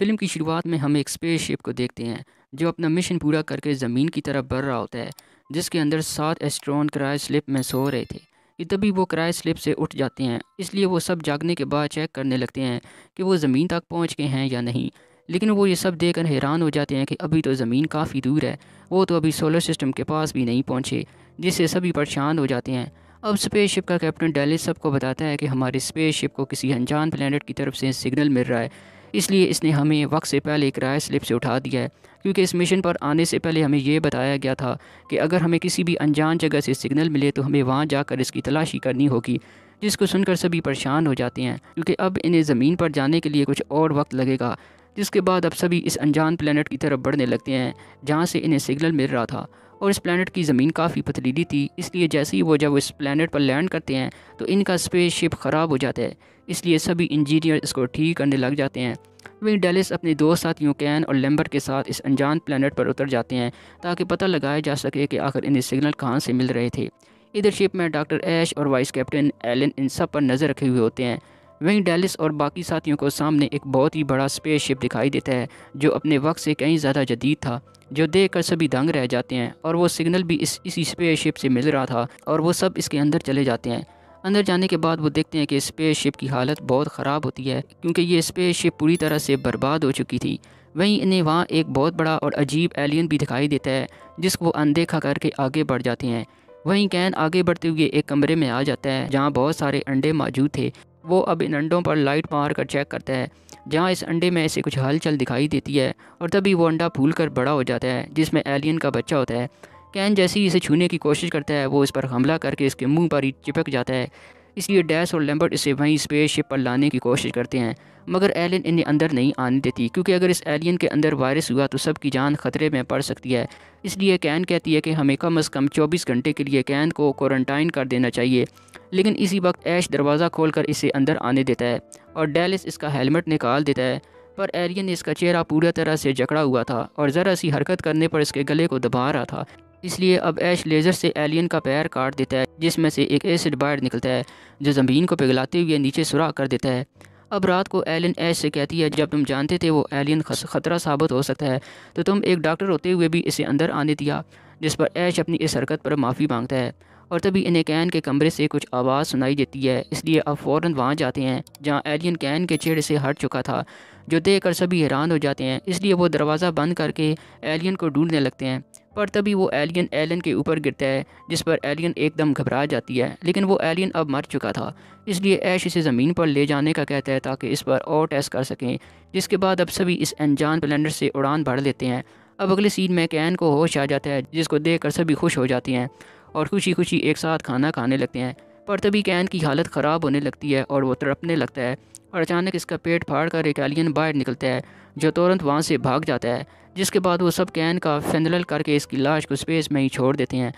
film की शुरुआत में हम एक स्पेसशिप को देखते हैं जो अपना मिशन पूरा करके ज़मीन की तरफ बढ़ रहा होता है जिसके अंदर सात एस्ट्रॉन कराए स्लिप में सो रहे थे कि तभी वो कराए स्लिप से उठ जाते हैं इसलिए वो सब जागने के बाद चेक करने लगते हैं कि वो ज़मीन तक पहुँच गए हैं या नहीं लेकिन वो ये सब देखकर हैरान हो जाते हैं कि अभी तो ज़मीन काफ़ी दूर है वो तो अभी सोलर सिस्टम के पास भी नहीं पहुँचे जिससे सभी परेशान हो जाते हैं अब स्पेसशिप का कैप्टन डेलिस सबको बताता है कि हमारे स्पेसशिप को किसी अनजान प्लेनेट की तरफ से सिग्नल मिल रहा है इसलिए इसने हमें वक्त से पहले किराया स्लिप से उठा दिया है क्योंकि इस मिशन पर आने से पहले हमें यह बताया गया था कि अगर हमें किसी भी अनजान जगह से सिग्नल मिले तो हमें वहाँ जाकर इसकी तलाशी करनी होगी जिसको सुनकर सभी परेशान हो जाते हैं क्योंकि अब इन्हें ज़मीन पर जाने के लिए कुछ और वक्त लगेगा जिसके बाद अब सभी इस अनजान प्लानट की तरफ बढ़ने लगते हैं जहाँ से इन्हें सिग्नल मिल रहा था और इस प्लानट की ज़मीन काफ़ी पतलीली थी इसलिए जैसे ही वो जब इस प्लानट पर लैंड करते हैं तो इनका स्पेसशिप ख़राब हो जाता है इसलिए सभी इंजीनियर इसको ठीक करने लग जाते हैं वहीं डेलिस अपने दो साथियों कैन और लेम्बर के साथ इस अनजान प्लानट पर उतर जाते हैं ताकि पता लगाया जा सके कि आखिर इन्हें सिग्नल कहाँ से मिल रहे थे इधर शिप में डॉक्टर ऐश और वाइस कैप्टन एलन इन सब पर नज़र रखे हुए होते हैं वहीं डेलिस और बाकी साथियों को सामने एक बहुत ही बड़ा स्पेसशिप दिखाई देता है जो अपने वक्त से कहीं ज़्यादा जदीद था जो देख कर सभी दंग रह जाते हैं और वो सिग्नल भी इस इसी स्पेसशिप से मिल रहा था और वो सब इसके अंदर चले जाते हैं अंदर जाने के बाद वो देखते हैं कि स्पेसशिप की हालत बहुत ख़राब होती है क्योंकि ये स्पेसशिप पूरी तरह से बर्बाद हो चुकी थी वहीं इन्हें वहाँ एक बहुत बड़ा और अजीब एलियन भी दिखाई देता है जिसको वो अनदेखा करके आगे बढ़ जाते हैं वहीं कैन आगे बढ़ते हुए एक कमरे में आ जाता है जहाँ बहुत सारे अंडे मौजूद थे वो अब इन अंडों पर लाइट मार कर चेक करता है जहाँ इस अंडे में ऐसे कुछ हलचल दिखाई देती है और तभी वो अंडा फूल कर बड़ा हो जाता है जिसमें एलियन का बच्चा होता है कैन जैसे ही इसे छूने की कोशिश करता है वो इस पर हमला करके इसके मुंह पर ही चिपक जाता है इसलिए डैश और लैम्बर्ट इसे वहीं स्पेसशिप पर लाने की कोशिश करते हैं मगर एलियन इन्हें अंदर नहीं आने देती क्योंकि अगर इस एलियन के अंदर वायरस हुआ तो सबकी जान खतरे में पड़ सकती है इसलिए कैन कहती है कि हमें कम अज़ कम चौबीस घंटे के लिए कैन को क्वारंटाइन कर देना चाहिए लेकिन इसी वक्त ऐश दरवाज़ा कर इसे अंदर आने देता है और डैलिस इसका हेलमेट निकाल देता है पर एलियन ने इसका चेहरा पूरी तरह से जकड़ा हुआ था और ज़रा सी हरकत करने पर इसके गले को दबा रहा था इसलिए अब ऐश लेज़र से एलियन का पैर काट देता है जिसमें से एक एसिड बाहर निकलता है जो ज़मीन को पिघलाते हुए नीचे सुराख कर देता है अब रात को एलियन ऐश से कहती है जब तुम जानते थे वो एलियन ख़तरा साबित हो सकता है तो तुम एक डॉक्टर होते हुए भी इसे अंदर आने दिया जिस पर ऐश अपनी इस हरकत पर माफ़ी मांगता है और तभी इन्हें कैन के कमरे से कुछ आवाज़ सुनाई देती है इसलिए अब फ़ौर वहाँ जाते हैं जहाँ एलियन कैन के चेहरे से हट चुका था जो देख कर सभी हैरान हो जाते हैं इसलिए वो दरवाज़ा बंद करके एलियन को ढूंढने लगते हैं पर तभी वो एलियन एलन के ऊपर गिरता है जिस पर एलियन एकदम घबरा जाती है लेकिन वो एलियन अब मर चुका था इसलिए ऐश इसे ज़मीन पर ले जाने का कहता है ताकि इस पर और टेस्ट कर सकें जिसके बाद अब सभी इस अनजान प्लेंडर से उड़ान भर लेते हैं अब अगले सीन में कैन को होश आ जाता है जिसको देख कर सभी खुश हो जाती हैं और खुशी खुशी एक साथ खाना खाने लगते हैं पर तभी कैन की हालत ख़राब होने लगती है और वो तड़पने लगता है और अचानक इसका पेट फाड़ कर एक एलियन बाहर निकलता है जो तुरंत वहाँ से भाग जाता है जिसके बाद वो सब कैन का फैंदल करके इसकी लाश को स्पेस में ही छोड़ देते हैं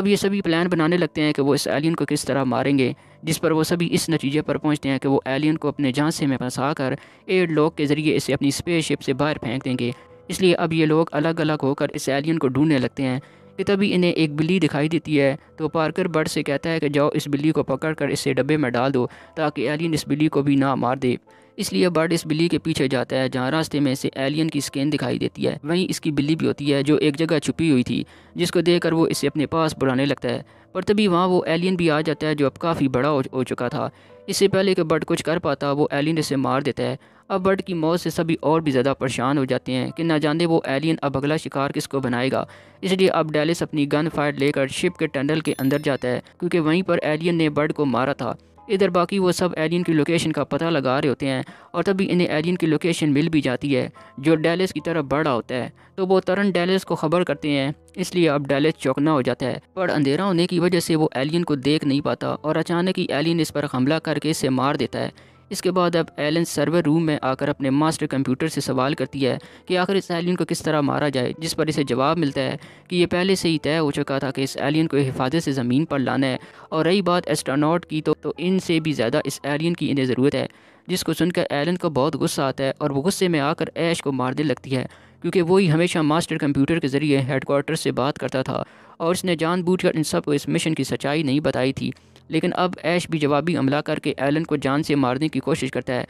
अब ये सभी प्लान बनाने लगते हैं कि वो इस एलियन को किस तरह मारेंगे जिस पर वो सभी इस नतीजे पर पहुंचते हैं कि वो एलियन को अपने झांसे में फंसा कर एड लॉक के ज़रिए इसे अपनी स्पेसशिप से बाहर फेंक देंगे इसलिए अब ये लोग अलग अलग होकर इस एलियन को ढूंढने लगते हैं कि तभी इन्हें एक बिल्ली दिखाई देती है तो पार्कर बर्ड से कहता है कि जाओ इस बिल्ली को पकड़ कर इसे डब्बे में डाल दो ताकि एलियन इस बिल्ली को भी ना मार दे इसलिए बर्ड इस बिल्ली के पीछे जाता है जहाँ रास्ते में से एलियन की स्कैन दिखाई देती है वहीं इसकी बिल्ली भी होती है जो एक जगह छुपी हुई थी जिसको देखकर वो इसे अपने पास बुलाने लगता है पर तभी वहाँ वो एलियन भी आ जाता है जो अब काफ़ी बड़ा हो चुका था इससे पहले कि बर्ड कुछ कर पाता वो एलियन इसे मार देता है अब बर्ड की मौत से सभी और भी ज़्यादा परेशान हो जाते हैं कि ना जाने वो एलियन अब अगला शिकार किसको बनाएगा इसलिए अब डेलिस अपनी गन फायर लेकर शिप के टनल के अंदर जाता है क्योंकि वहीं पर एलियन ने बर्ड को मारा था इधर बाकी वो सब एलियन की लोकेशन का पता लगा रहे होते हैं और तभी इन्हें एलियन की लोकेशन मिल भी जाती है जो डेलिस की तरफ बढ़ रहा होता है तो वो तरन डेलिस को खबर करते हैं इसलिए अब डेलिस चौकना हो जाता है पर अंधेरा होने की वजह से वो एलियन को देख नहीं पाता और अचानक ही एलियन इस पर हमला करके इसे मार देता है इसके बाद अब एलन सर्वर रूम में आकर अपने मास्टर कंप्यूटर से सवाल करती है कि आखिर इस एलियन को किस तरह मारा जाए जिस पर इसे जवाब मिलता है कि यह पहले से ही तय हो चुका था कि इस एलियन को हिफाजत से ज़मीन पर लाना है और रही बात एस्ट्रानॉट की तो, तो इनसे भी ज़्यादा इस एलियन की इन्हें ज़रूरत है जिसको सुनकर एलन को बहुत गुस्सा आता है और वह गुस्से में आकर ऐश को मारने लगती है क्योंकि वही हमेशा मास्टर कंप्यूटर के ज़रिए हेडकोार्टर से बात करता था और इसने जानबूझकर इन सबको इस मिशन की सच्चाई नहीं बताई थी लेकिन अब ऐश भी जवाबी अमला करके एलन को जान से मारने की कोशिश करता है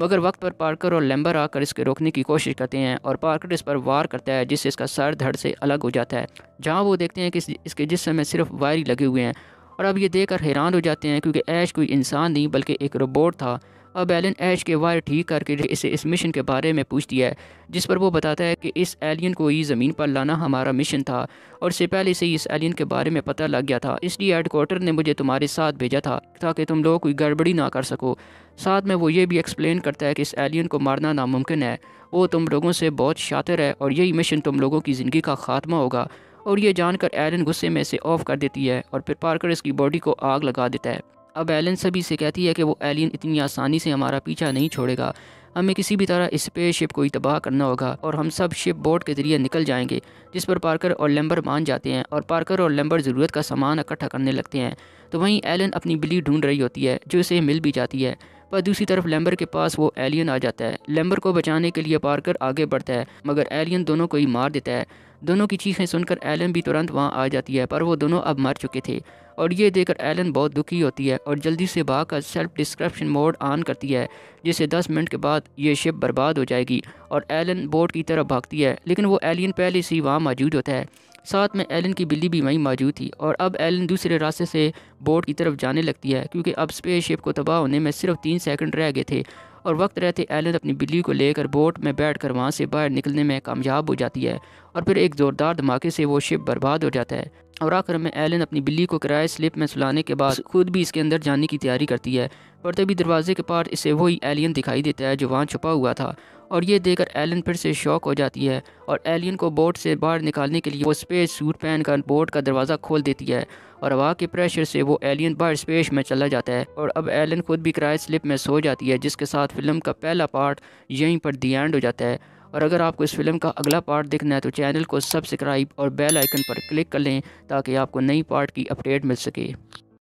मगर वक्त पर पार्कर और लैम्बर आकर इसके रोकने की कोशिश करते हैं और पार्कर इस पर वार करता है जिससे इसका सर धड़ से अलग हो जाता है जहाँ वो देखते हैं कि इसके जिसम में सिर्फ वायर ही लगे हुए हैं और अब ये देखकर हैरान हो जाते हैं क्योंकि ऐश कोई इंसान नहीं बल्कि एक रोबोट था अब एलन एच के वायर ठीक करके इसे इस मिशन के बारे में पूछ दिया है जिस पर वो बताता है कि इस एलियन को ही ज़मीन पर लाना हमारा मिशन था और इससे पहले से ही इस एलियन के बारे में पता लग गया था इसलिए हेडकोर्टर ने मुझे तुम्हारे साथ भेजा था ताकि तुम लोग कोई गड़बड़ी ना कर सको साथ में वो ये भी एक्सप्लेन करता है कि इस एलियन को मारना नामुमकिन है वो तुम लोगों से बहुत शातिर है और यही मिशन तुम लोगों की ज़िंदगी का खात्मा होगा और ये जानकर एलन गुस्से में से ऑफ कर देती है और फिर पार्कर इसकी बॉडी को आग लगा देता है अब एलन सभी से कहती है कि वो एलियन इतनी आसानी से हमारा पीछा नहीं छोड़ेगा हमें किसी भी तरह इस शिप को ही तबाह करना होगा और हम सब शिप बोर्ड के जरिए निकल जाएंगे जिस पर पार्कर और लेम्बर मान जाते हैं और पार्कर और लेम्बर ज़रूरत का सामान इकट्ठा करने लगते हैं तो वहीं एलन अपनी बिली ढूंढ रही होती है जो इसे मिल भी जाती है पर दूसरी तरफ लेम्बर के पास वो एलियन आ जाता है लेम्बर को बचाने के लिए पार्कर आगे बढ़ता है मगर एलियन दोनों को ही मार देता है दोनों की चीखें सुनकर एलन भी तुरंत वहाँ आ जाती है पर वो दोनों अब मर चुके थे और ये देखकर एलन बहुत दुखी होती है और जल्दी से कर सेल्फ डिस्क्रप्शन मोड ऑन करती है जिससे 10 मिनट के बाद ये शिप बर्बाद हो जाएगी और एलन बोट की तरफ भागती है लेकिन वो एलियन पहले से ही वहाँ मौजूद होता है साथ में एलन की बिल्ली भी वहीं मौजूद थी और अब एलन दूसरे रास्ते से बोट की तरफ जाने लगती है क्योंकि अब स्पेस शिप को तबाह होने में सिर्फ तीन सेकंड रह गए थे और वक्त रहते एलन अपनी बिल्ली को लेकर बोट में बैठकर वहाँ से बाहर निकलने में कामयाब हो जाती है और फिर एक ज़ोरदार धमाके से वो शिप बर्बाद हो जाता है और आखिर में एलन अपनी बिल्ली को किराए स्लिप में सुलाने के बाद खुद भी इसके अंदर जाने की तैयारी करती है पर तभी दरवाजे के पार इसे वही एलियन दिखाई देता है जो वहाँ छुपा हुआ था और ये देखकर एलन फिर से शौक हो जाती है और एलियन को बोट से बाहर निकालने के लिए वो स्पेस सूट पहनकर बोट का दरवाज़ा खोल देती है और हवा के प्रेशर से वो एलियन बाहर स्पेस में चला जाता है और अब एलन खुद भी किराए स्लिप में सो जाती है जिसके साथ फिल्म का पहला पार्ट यहीं पर दी एंड हो जाता है और अगर आपको इस फिल्म का अगला पार्ट देखना है तो चैनल को सब्सक्राइब और बेल आइकन पर क्लिक कर लें ताकि आपको नई पार्ट की अपडेट मिल सके